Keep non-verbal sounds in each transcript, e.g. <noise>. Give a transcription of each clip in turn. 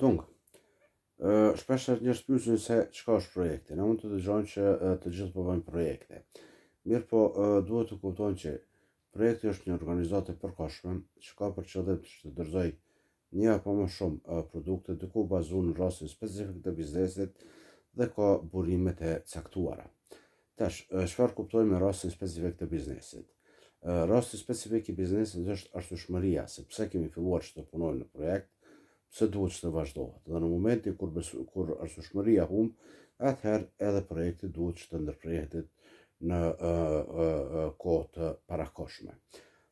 Tung, shpesher njështë pysin se qka është projekte. Ne mund të dëgjojnë që të gjithë përbëjnë po projekte. Mirë po, duhet të kuptojnë që projekte është një organizatë përkashme, që ka për që dhe të që të dërzoj një apo më shumë produkte, dhe ku bazu në rastin specifik të biznesit dhe ka burimet e caktuara. Tash, shfar kuptojnë me rrasin specifik të biznesit. Rrasin specifik i biznesit është ashtu shmëria, sepse kemi filluar që të punojnë në projekt, se duhet që të vazhdohet. Dhe në momenti kur, besu, kur arsushmëria hum, atëherë edhe projekti duhet që të ndërprejhetit në kohë të parakoshme.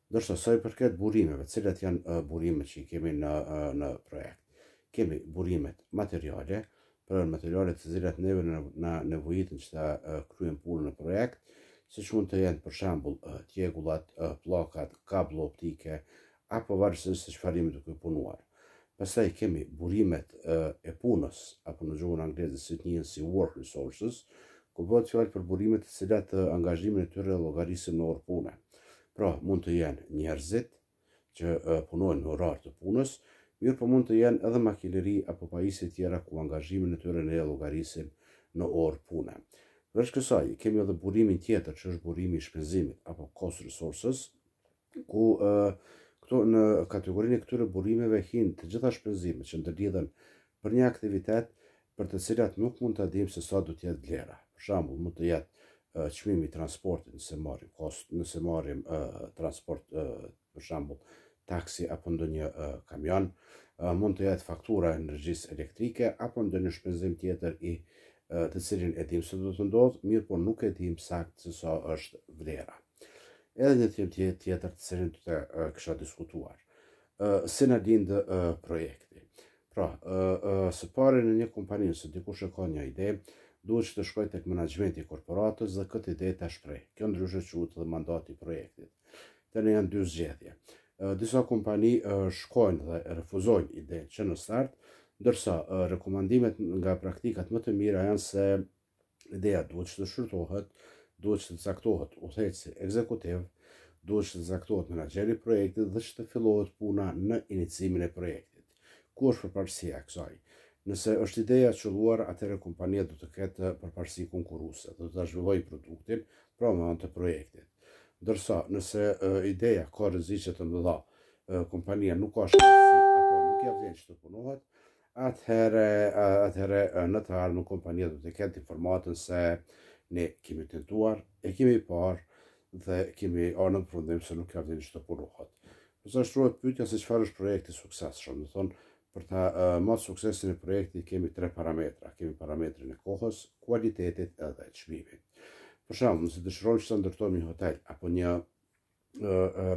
Dërsa sa i përket burimeve, cilat janë burimet që i kemi në, në projekt. Kemi burimet materiale, për materiale të zilat neve në, në nevojitin që ta kryen punë në projekt, si që mund të jenë për shambull tjegullat, uh, plakat, kablo optike, apo varësën se që farimit duke punuar. Pasaj kemi burimet e punës, apo në gjuhën anglezës si të njënë si work resources, ku bëhet fjallë për burimet të cilat të angazhimin e tyre e varisin në orë pune. Pra, mund të jenë njerëzit që punojnë në orar të punës, mirë po mund të jenë edhe makineri apo pajisit tjera ku angazhimin e tyre në e logarisim në orë pune. Vërsh kësaj, kemi edhe burimin tjetër që është burimi i shpenzimit, apo cost resources, ku përshë, në kategorinë e këtyre burimeve hin të gjitha shpenzimet që ndërlidhen për një aktivitet për të cilat nuk mund të dim se sa do të jetë vlera. Për shembull, mund të jetë çmimi i transportit nëse marrim kost, nëse marrim uh, transport uh, për shembull taksi apo ndonjë uh, kamion, uh, mund të jetë faktura energjisë elektrike apo ndonjë shpenzim tjetër i uh, të cilin e dim se do të ndodh, mirë po nuk e dim saktë se sa është vlera edhe një të tjetër të serin të kësha diskutuar. Si në rrindë projekti? Pra, së pare në një kompani së dikush e ka një ide, duhet që të shkoj të këtë menagjmenti korporatës dhe këtë ide të shprej. Kjo ndryshet që utë dhe mandati projektit. Të në janë dy zgjedhje. Disa kompani shkojnë dhe refuzojnë ide që në start, ndërsa rekomandimet nga praktikat më të mira janë se ideja duhet që të shkurtohet, duhet që të zaktohet u ekzekutiv, duhet që të zaktohet menageri projektit dhe që të fillohet puna në inicimin e projektit. Ku është përparësia kësaj? Nëse është ideja luar, atëre kompanija du të ketë përparësi konkuruse, dhe të të produktin, pra më të projektit. Dërsa, nëse ideja ka rëzicet të mëdha, kompanija nuk ka shkërësi, apo nuk e vjen që të punohet, atëhere, në të në kompanija du të ketë informatën se ne kemi tentuar, e kemi parë dhe kemi anën problem se nuk ka dhe nështë të punohat. Përsa shtruat pytja se qëfar është projekti sukses shumë, dhe thonë, për ta matë suksesin e projekti kemi tre parametra, kemi parametrin e kohës, kualitetit edhe qmimi. Për shumë, nëse dëshirojnë që të ndërtojmë një hotel, apo një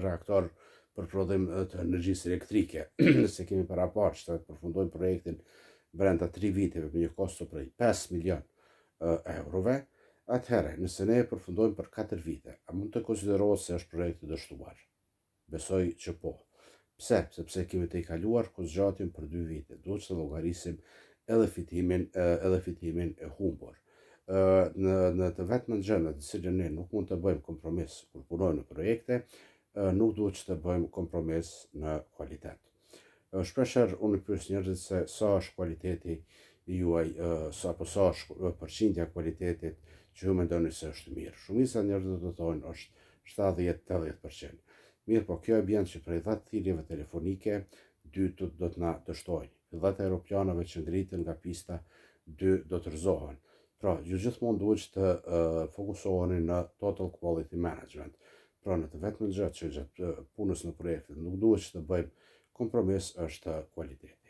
reaktor për prodhim të energjisë elektrike, <clears throat> nëse kemi para parë që të përfundojmë projektin brenda tri viteve për një kosto për 5 milion eurove, Atëherë, nëse ne e përfundojmë për 4 vite, a mund të konsiderohet se është projekt i dështuar? Besoj që po. Pse? Sepse kemi të i kaluar kozgjatin për 2 vite. që të logarisim edhe fitimin, edhe fitimin e humbor. Në, në të vetë më në gjënë, në cilë nuk mund të bëjmë kompromis kur punojmë në projekte, nuk duhet që të bëjmë kompromis në kualitet. Shpesher unë pjus njërëzit se sa është kualiteti juaj sa përsa përqindja kualitetit që ju me ndoni se është mirë. Shumisa njërë dhe të thonë është 70-80%. Mirë po kjo e bjenë që prej 10 thirjeve telefonike, 2 të do të na të shtojnë. 10 aeroplanove që ngritën nga pista, 2 do të rëzohen. Pra, ju gjithë mund duhet që të fokusohen në total quality management. Pra, në të vetë në gjithë që punës në projekte, nuk duhet që të bëjmë kompromis është kualitet.